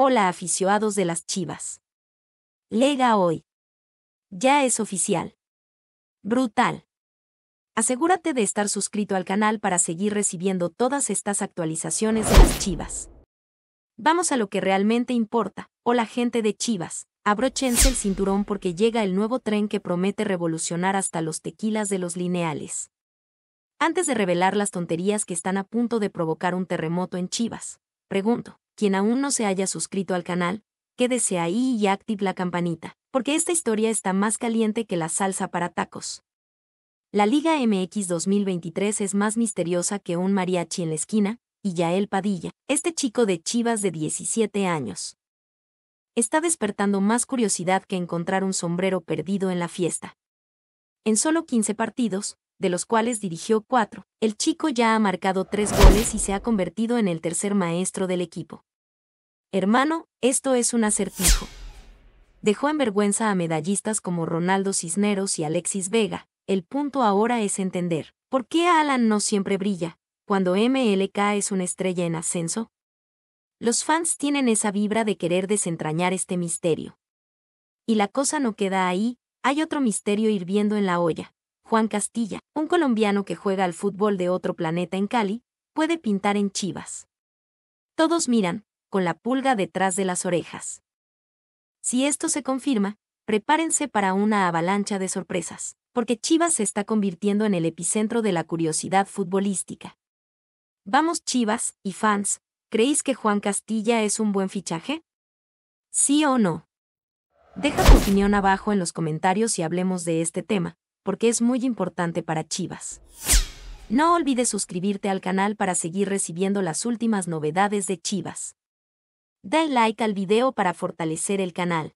Hola aficionados de las Chivas. Lega hoy. Ya es oficial. Brutal. Asegúrate de estar suscrito al canal para seguir recibiendo todas estas actualizaciones de las Chivas. Vamos a lo que realmente importa. Hola gente de Chivas, abróchense el cinturón porque llega el nuevo tren que promete revolucionar hasta los tequilas de los lineales. Antes de revelar las tonterías que están a punto de provocar un terremoto en Chivas, pregunto, quien aún no se haya suscrito al canal, quédese ahí y active la campanita, porque esta historia está más caliente que la salsa para tacos. La Liga MX 2023 es más misteriosa que un mariachi en la esquina, y el Padilla, este chico de Chivas de 17 años. Está despertando más curiosidad que encontrar un sombrero perdido en la fiesta. En solo 15 partidos, de los cuales dirigió 4, el chico ya ha marcado 3 goles y se ha convertido en el tercer maestro del equipo. Hermano, esto es un acertijo. Dejó en vergüenza a medallistas como Ronaldo Cisneros y Alexis Vega. El punto ahora es entender, ¿por qué Alan no siempre brilla, cuando MLK es una estrella en ascenso? Los fans tienen esa vibra de querer desentrañar este misterio. Y la cosa no queda ahí, hay otro misterio hirviendo en la olla. Juan Castilla, un colombiano que juega al fútbol de otro planeta en Cali, puede pintar en Chivas. Todos miran, con la pulga detrás de las orejas. Si esto se confirma, prepárense para una avalancha de sorpresas, porque Chivas se está convirtiendo en el epicentro de la curiosidad futbolística. Vamos Chivas, y fans, ¿creéis que Juan Castilla es un buen fichaje? ¿Sí o no? Deja tu opinión abajo en los comentarios y hablemos de este tema, porque es muy importante para Chivas. No olvides suscribirte al canal para seguir recibiendo las últimas novedades de Chivas. Da like al video para fortalecer el canal.